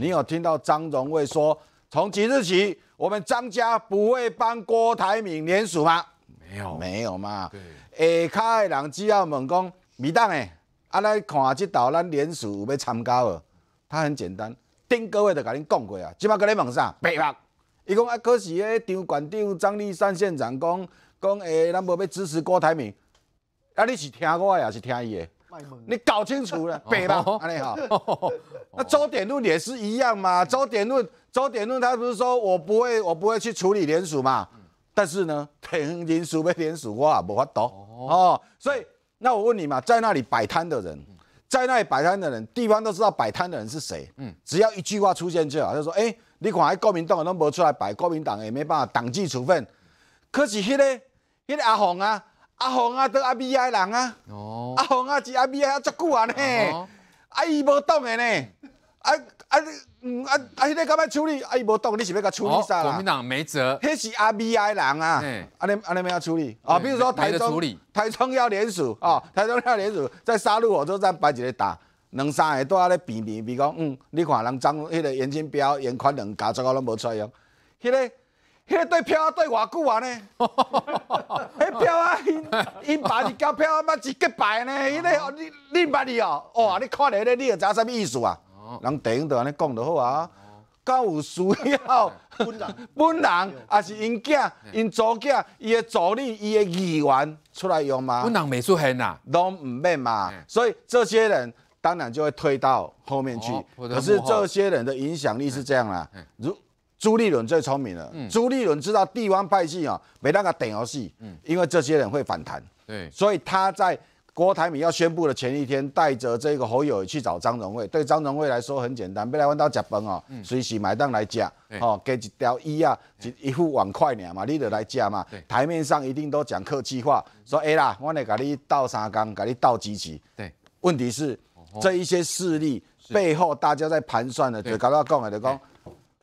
你有听到张荣惠说，从即日起，我们张家不会帮郭台铭联署吗？没有，没有嘛。对，下骹的人只要问讲，未当诶，啊来看即道咱联署有要参加无？他很简单，顶个月就甲恁讲过啊，即摆搁恁问啥？白目。伊讲啊，可是诶，张馆长、张立山县长讲，讲诶，咱无要支持郭台铭，啊你是听我还是听伊诶？你搞清楚了，白目。你好。那周点论也是一样嘛？周点论，周点论，他不是说我不会，我不会去处理联署嘛？但是呢，联联署被联署我也无法读。哦。所以，那我问你嘛，在那里摆摊的人，在那里摆摊的人，地方都知道摆摊的人是谁。嗯，只要一句话出现就好，就说哎，你看，国民党都没出来摆，国民党也没办法，党纪处分。可是那个那个阿红啊，阿红啊，都阿 B I 人啊，阿红啊，是阿 B I 啊，多久啊呢？啊！伊无动的呢！啊啊！嗯啊！啊！个刚要处理，啊！伊无动，你是要甲处理啥啦？国民党没辙，迄是阿 b i 人啊！安尼安尼要处理啊！比如说台中，台中要联署啊！台中要联署，在杀戮火车站摆一个打，两三个都在那比比比如讲，嗯，你看人张迄个严金彪、严宽仁家族，我拢无来用，迄个。迄个对票啊对外久啊呢？迄 票啊，因因爸是交票啊，嘛是结拜呢。个哦，你你捌伊哦？哇，你看下咧，你就知啥物意思啊？人电影都安尼讲就好啊。够有需要，本人也 是因囝，因祖囝，伊的助理、伊的意愿出来用吗？本人没出现啊，拢唔免嘛。所以这些人当然就会推到后面去。可是这些人的影响力是这样啦。如朱立伦最聪明了。朱立伦知道地方派系啊，没那个顶游戏，因为这些人会反弹。对，所以他在郭台铭要宣布的前一天，带着这个好友去找张荣惠。对张荣惠来说很简单，被台湾到假崩哦，随时买单来加。哦，给一条衣啊，一一副碗筷呢嘛，你就来加嘛。台面上一定都讲客气话，说哎啦，我来给你倒三缸，给你倒几几。对，问题是这一些势力背后，大家在盘算的，就搞到讲的，就讲。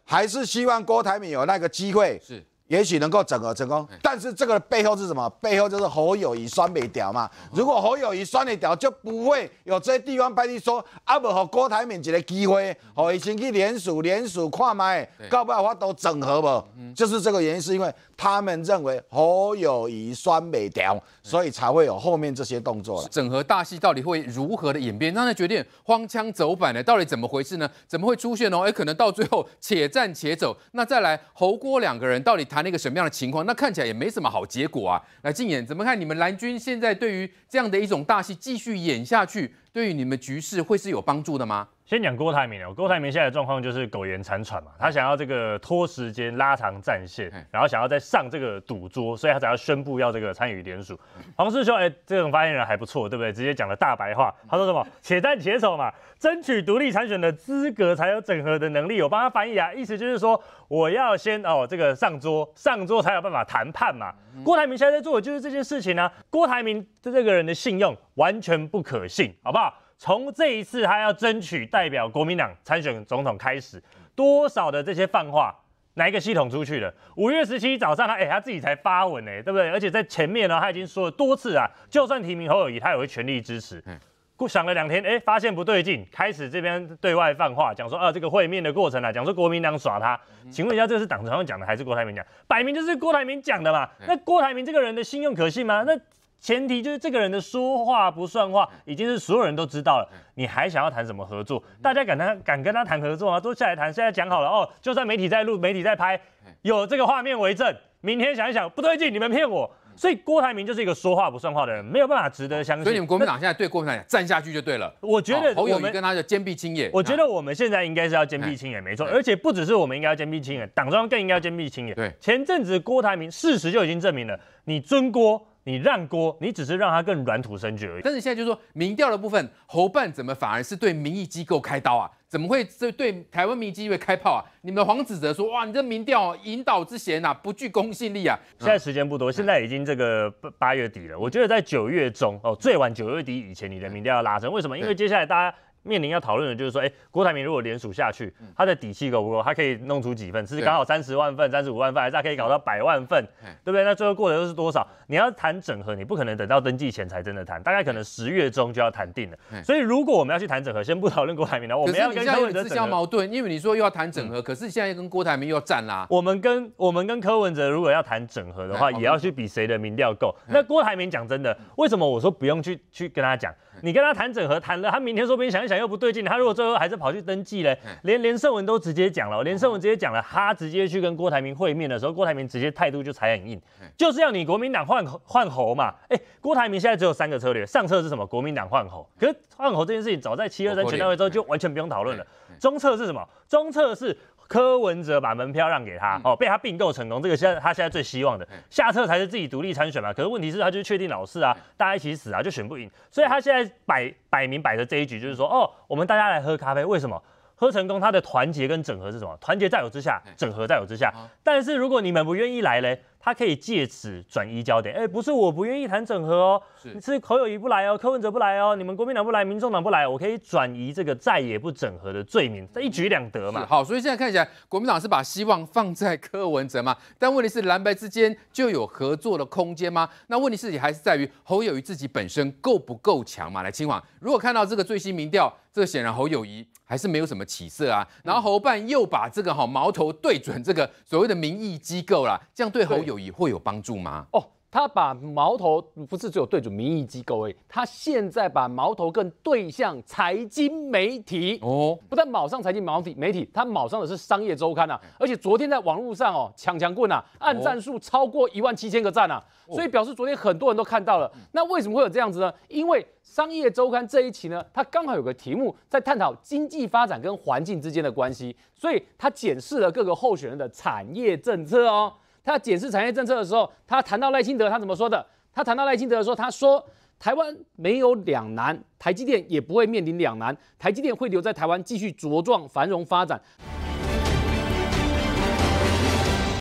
还是希望郭台铭有那个机会。是。也许能够整合成功，但是这个背后是什么？背后就是侯友谊酸梅调嘛。如果侯友谊酸梅调就不会有这些地方派地说阿伯和郭台铭一个机会，哦，以前去联署联署看卖，搞不好话都整合不。就是这个原因，是因为他们认为侯友谊酸梅调，所以才会有后面这些动作。整合大戏到底会如何的演变？那来决定荒腔走板呢？到底怎么回事呢？怎么会出现哦？哎，可能到最后且战且走。那再来侯郭两个人到底谈？那个什么样的情况？那看起来也没什么好结果啊。来，静岩怎么看？你们蓝军现在对于这样的一种大戏继续演下去？对于你们局势会是有帮助的吗？先讲郭台铭哦，郭台铭现在的状况就是苟延残喘嘛，他想要这个拖时间拉长战线，然后想要再上这个赌桌，所以他才要宣布要这个参与联署。黄世雄哎，这种发言人还不错，对不对？直接讲了大白话，他说什么？且战且守嘛，争取独立参选的资格才有整合的能力。我帮他翻译啊，意思就是说我要先哦这个上桌，上桌才有办法谈判嘛。郭台铭现在在做的就是这件事情啊。郭台铭这个人的信用。完全不可信，好不好？从这一次他要争取代表国民党参选总统开始，多少的这些泛化，哪个系统出去的？五月十七早上，他哎，他自己才发文呢，对不对？而且在前面呢，他已经说了多次啊，就算提名侯友谊，他也会全力支持。嗯，想了两天，哎，发现不对劲，开始这边对外泛化，讲说啊，这个会面的过程啊，讲说国民党耍他。请问一下，这是党中央讲的，还是郭台铭讲？摆明就是郭台铭讲的嘛？那郭台铭这个人的信用可信吗？那？前提就是这个人的说话不算话，已经是所有人都知道了。你还想要谈什么合作？大家敢他敢跟他谈合作吗？坐下来谈，现在讲好了哦，就算媒体在录，媒体在拍，有这个画面为证。明天想一想，不对劲，你们骗我。所以郭台铭就是一个说话不算话的人，没有办法值得相信。所以你们国民党现在对郭台铭站下去就对了。我觉得侯友谊跟他就坚壁清野。我觉得我们现在应该是要坚壁清野，没错。而且不只是我们要坚壁清野，党央更应该坚壁清野。对，前阵子郭台铭事实就已经证明了，你尊郭。你让锅，你只是让它更软土生聚而已。但是现在就说民调的部分，侯办怎么反而是对民意机构开刀啊？怎么会这对台湾民意机构开炮啊？你们黄子哲说，哇，你这民调引导之嫌呐，不具公信力啊！现在时间不多，现在已经这个八八月底了，我觉得在九月中哦，最晚九月底以前你的民调要拉升。为什么？因为接下来大家。面临要讨论的就是说，哎，郭台铭如果连署下去，他的底气够不够？他可以弄出几份？是刚好三十万份、三十五万份，还是他可以搞到百万份，对不对？那最后过的又是多少？你要谈整合，你不可能等到登记前才真的谈，大概可能十月中就要谈定了。所以如果我们要去谈整合，先不讨论郭台铭了。可要跟柯文哲自相矛盾，因为你说又要谈整合，可是现在跟郭台铭又要战啦。我们跟我们跟柯文哲如果要谈整合的话，也要去比谁的民调够。那郭台铭讲真的，为什么我说不用去去跟他讲？你跟他谈整合谈了，他明天说不定想一想又不对劲。他如果最后还是跑去登记嘞，连连胜文都直接讲了，连胜文直接讲了，他直接去跟郭台铭会面的时候，郭台铭直接态度就踩很硬，就是要你国民党换换侯嘛。哎，郭台铭现在只有三个策略，上策是什么？国民党换侯。可是换侯这件事情早在七二三全代会之后就完全不用讨论了。中策是什么？中策是。柯文哲把门票让给他，哦，被他并购成功，这个现在他现在最希望的下策才是自己独立参选嘛。可是问题是，他就确定老四啊，大家一起死啊，就选不赢。所以他现在摆摆明摆的这一局就是说，哦，我们大家来喝咖啡，为什么喝成功？他的团结跟整合是什么？团结在我之下，整合在我之下。但是如果你们不愿意来嘞？他可以借此转移焦点，哎，不是我不愿意谈整合哦，是是侯友谊不来哦，柯文哲不来哦，你们国民党不来，民众党不来，我可以转移这个再也不整合的罪名，这一举两得嘛。好，所以现在看起来国民党是把希望放在柯文哲嘛，但问题是蓝白之间就有合作的空间吗？那问题是你还是在于侯友谊自己本身够不够强嘛？来，清网如果看到这个最新民调，这显然侯友谊还是没有什么起色啊。然后侯办又把这个哈矛头对准这个所谓的民意机构啦，这样对侯友。会有帮助吗？哦，他把矛头不是只有对准民意机构哎，他现在把矛头更对向财经媒体哦，不但卯上财经媒体媒体，他卯上的是《商业周刊》啊，而且昨天在网络上哦，抢抢棍啊，按赞数超过一万七千个赞啊，所以表示昨天很多人都看到了。那为什么会有这样子呢？因为《商业周刊》这一期呢，它刚好有个题目在探讨经济发展跟环境之间的关系，所以它检视了各个候选人的产业政策哦。他检视产业政策的时候，他谈到赖清德，他怎么说的？他谈到赖清德的时候，他说：“台湾没有两难，台积电也不会面临两难，台积电会留在台湾继续茁壮、繁荣发展。”